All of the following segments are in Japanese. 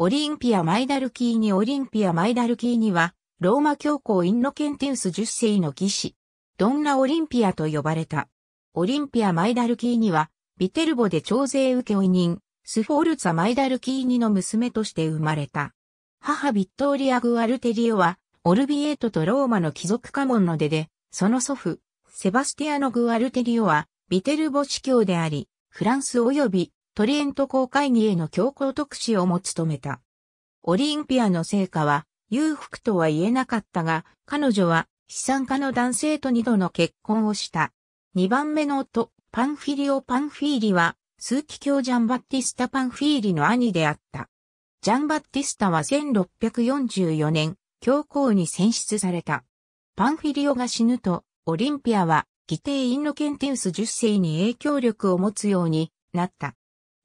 オリンピア・マイダルキーニオリンピア・マイダルキーニは、ローマ教皇インノケンテウス10世の義士、ドンナ・オリンピアと呼ばれた。オリンピア・マイダルキーニは、ビテルボで徴税受負人、スフォルツァ・マイダルキーニの娘として生まれた。母ビットーリア・グアルテリオは、オルビエートとローマの貴族家紋の出で、その祖父、セバスティアノ・グアルテリオは、ビテルボ司教であり、フランス及びトリエント公会議への強行特使をも務めた。オリンピアの成果は裕福とは言えなかったが、彼女は資産家の男性と二度の結婚をした。二番目の夫、パンフィリオ・パンフィーリは、数奇教ジャンバッティスタ・パンフィーリの兄であった。ジャンバッティスタは1644年、教皇に選出された。パンフィリオが死ぬと、オリンピアは、義定インノケンテウス10世に影響力を持つようになった。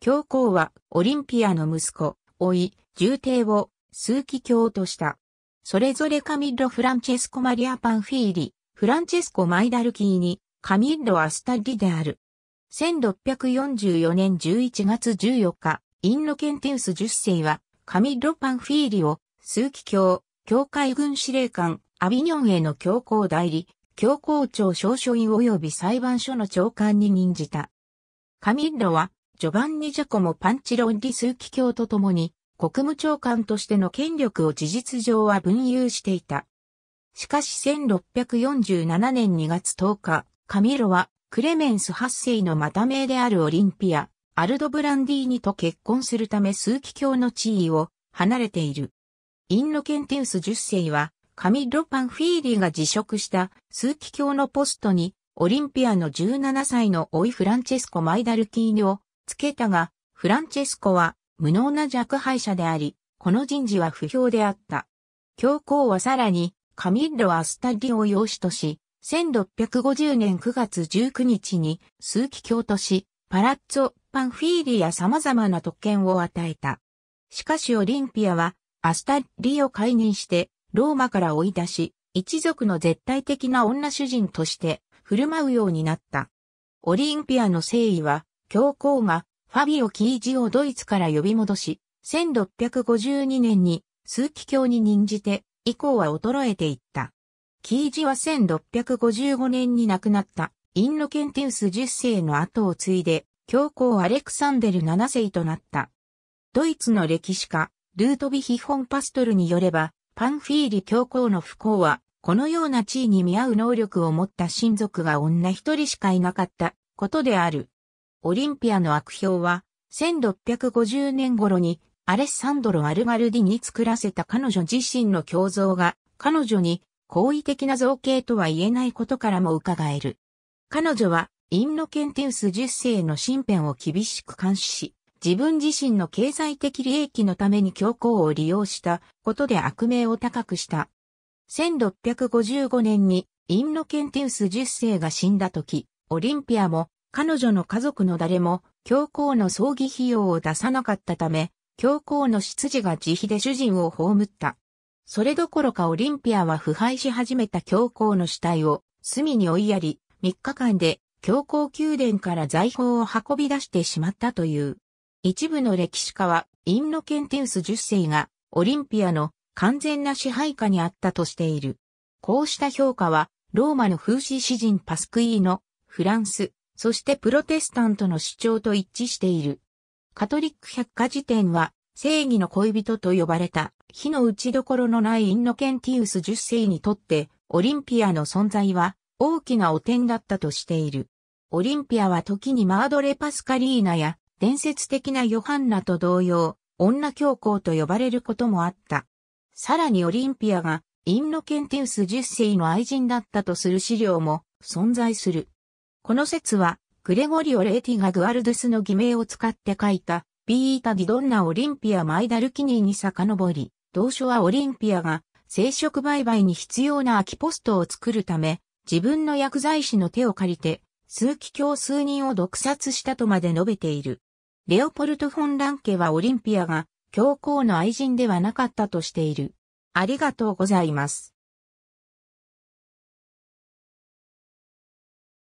教皇はオリンピアの息子、老い、重帝を枢機卿とした。それぞれカミッロ・フランチェスコ・マリア・パンフィーリ、フランチェスコ・マイダルキーニ、カミッロ・アスタリである。1644年11月14日、インロケンテウス10世は、カミッロ・パンフィーリを、枢機卿、教会軍司令官、アビニョンへの教皇代理、教皇庁少書院及び裁判所の長官に任じた。カミッロは、ジョバンニ・ジャコモ・パンチロンリスーキ教と共に、国務長官としての権力を事実上は分有していた。しかし1647年2月10日、カミロはクレメンス8世のまた名であるオリンピア、アルドブランディーニと結婚するためー機教の地位を離れている。インノケンテウス10世は、カミロ・パンフィーリーが辞職したー機教のポストに、オリンピアの17歳のオイ・フランチェスコ・マイダルキーニョつけたが、フランチェスコは無能な弱敗者であり、この人事は不評であった。教皇はさらに、カミッロ・アスタディを養子とし、1650年9月19日に数奇教とし、パラッツォ、パンフィーリや様々な特権を与えた。しかしオリンピアは、アスタリを解任して、ローマから追い出し、一族の絶対的な女主人として振る舞うようになった。オリンピアの誠意は、教皇がファビオ・キージをドイツから呼び戻し、1652年に枢機卿に任じて、以降は衰えていった。キージは1655年に亡くなったインノケンティウス10世の後を継いで、教皇アレクサンデル7世となった。ドイツの歴史家、ルートビヒ・フォン・パストルによれば、パンフィーリ教皇の不幸は、このような地位に見合う能力を持った親族が女一人しかいなかったことである。オリンピアの悪評は、1650年頃にアレッサンドロ・アルガルディに作らせた彼女自身の胸像が、彼女に好意的な造形とは言えないことからも伺える。彼女は、インノケンティウス10世の身辺を厳しく監視し、自分自身の経済的利益のために教皇を利用したことで悪名を高くした。1655年にインノケンティウス10世が死んだ時、オリンピアも彼女の家族の誰も、教皇の葬儀費用を出さなかったため、教皇の執事が自費で主人を葬った。それどころかオリンピアは腐敗し始めた教皇の死体を隅に追いやり、3日間で教皇宮殿から財宝を運び出してしまったという。一部の歴史家は、インノケンテウス10世がオリンピアの完全な支配下にあったとしている。こうした評価は、ローマの風刺詩人パスクイーのフランス、そしてプロテスタントの主張と一致している。カトリック百科事典は、正義の恋人と呼ばれた、火の打ちどころのないインノケンティウス10世にとって、オリンピアの存在は大きな汚点だったとしている。オリンピアは時にマードレ・パスカリーナや伝説的なヨハンナと同様、女教皇と呼ばれることもあった。さらにオリンピアがインノケンティウス10世の愛人だったとする資料も存在する。この説は、グレゴリオ・レーティがグアルドゥスの偽名を使って書いた、ビータ・ディドンナ・オリンピア・マイダルキニーに遡り、同書はオリンピアが生殖売買に必要な空きポストを作るため、自分の薬剤師の手を借りて、数奇教数人を毒殺したとまで述べている。レオポルト・フォン・ラン家はオリンピアが教皇の愛人ではなかったとしている。ありがとうございます。